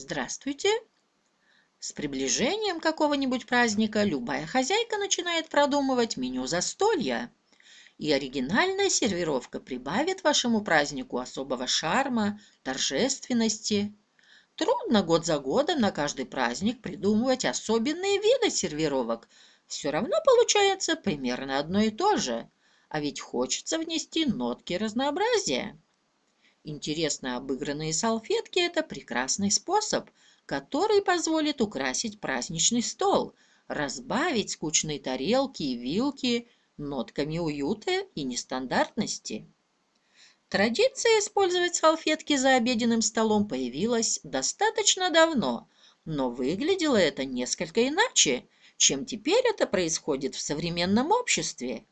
«Здравствуйте!» С приближением какого-нибудь праздника любая хозяйка начинает продумывать меню застолья, и оригинальная сервировка прибавит вашему празднику особого шарма, торжественности. Трудно год за годом на каждый праздник придумывать особенные виды сервировок. Все равно получается примерно одно и то же, а ведь хочется внести нотки разнообразия. Интересно обыгранные салфетки – это прекрасный способ, который позволит украсить праздничный стол, разбавить скучные тарелки и вилки нотками уюта и нестандартности. Традиция использовать салфетки за обеденным столом появилась достаточно давно, но выглядело это несколько иначе, чем теперь это происходит в современном обществе.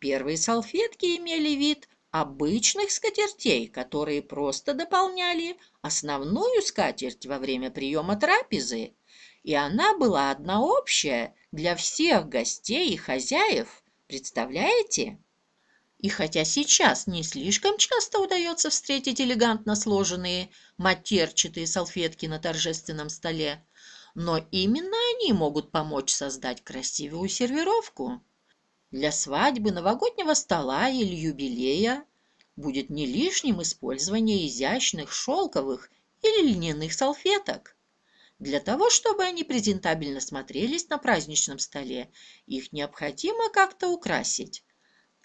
Первые салфетки имели вид обычных скатертей, которые просто дополняли основную скатерть во время приема трапезы, и она была одна общая для всех гостей и хозяев, представляете? И хотя сейчас не слишком часто удается встретить элегантно сложенные матерчатые салфетки на торжественном столе, но именно они могут помочь создать красивую сервировку. Для свадьбы, новогоднего стола или юбилея будет не лишним использование изящных шелковых или льняных салфеток. Для того, чтобы они презентабельно смотрелись на праздничном столе, их необходимо как-то украсить.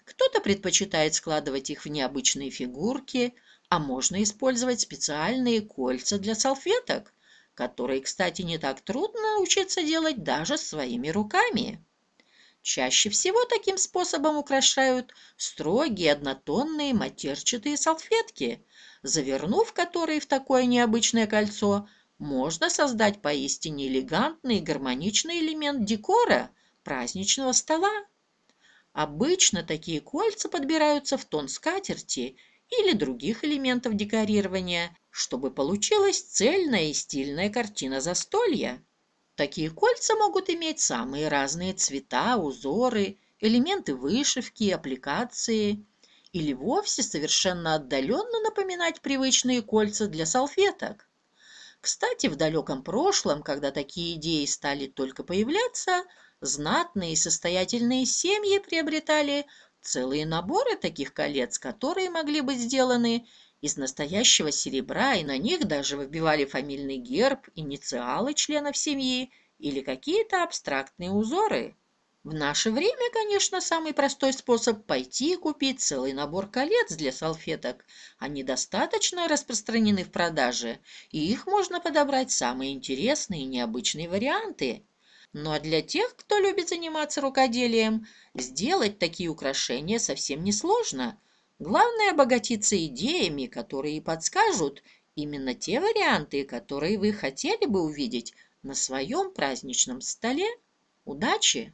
Кто-то предпочитает складывать их в необычные фигурки, а можно использовать специальные кольца для салфеток, которые, кстати, не так трудно научиться делать даже своими руками. Чаще всего таким способом украшают строгие однотонные матерчатые салфетки, завернув которые в такое необычное кольцо, можно создать поистине элегантный и гармоничный элемент декора праздничного стола. Обычно такие кольца подбираются в тон скатерти или других элементов декорирования, чтобы получилась цельная и стильная картина застолья. Такие кольца могут иметь самые разные цвета, узоры, элементы вышивки, аппликации или вовсе совершенно отдаленно напоминать привычные кольца для салфеток. Кстати, в далеком прошлом, когда такие идеи стали только появляться, знатные и состоятельные семьи приобретали целые наборы таких колец, которые могли быть сделаны из настоящего серебра, и на них даже выбивали фамильный герб, инициалы членов семьи или какие-то абстрактные узоры. В наше время, конечно, самый простой способ – пойти и купить целый набор колец для салфеток. Они достаточно распространены в продаже, и их можно подобрать самые интересные и необычные варианты. Но ну а для тех, кто любит заниматься рукоделием, сделать такие украшения совсем несложно. Главное обогатиться идеями, которые подскажут именно те варианты, которые вы хотели бы увидеть на своем праздничном столе. Удачи!